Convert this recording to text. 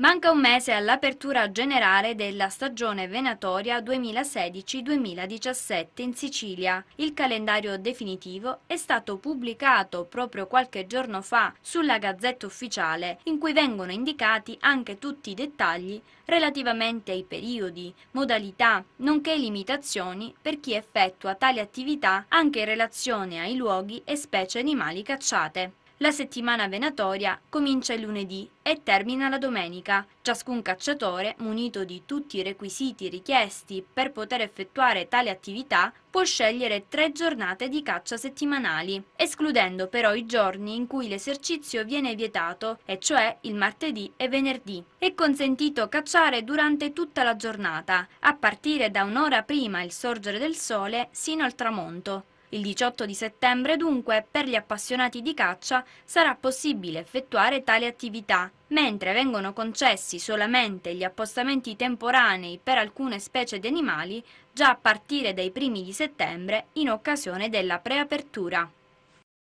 Manca un mese all'apertura generale della stagione venatoria 2016-2017 in Sicilia. Il calendario definitivo è stato pubblicato proprio qualche giorno fa sulla Gazzetta Ufficiale, in cui vengono indicati anche tutti i dettagli relativamente ai periodi, modalità, nonché limitazioni per chi effettua tali attività anche in relazione ai luoghi e specie animali cacciate. La settimana venatoria comincia il lunedì e termina la domenica. Ciascun cacciatore, munito di tutti i requisiti richiesti per poter effettuare tale attività, può scegliere tre giornate di caccia settimanali, escludendo però i giorni in cui l'esercizio viene vietato, e cioè il martedì e venerdì. È consentito cacciare durante tutta la giornata, a partire da un'ora prima il sorgere del sole sino al tramonto. Il 18 di settembre dunque per gli appassionati di caccia sarà possibile effettuare tale attività, mentre vengono concessi solamente gli appostamenti temporanei per alcune specie di animali già a partire dai primi di settembre in occasione della preapertura.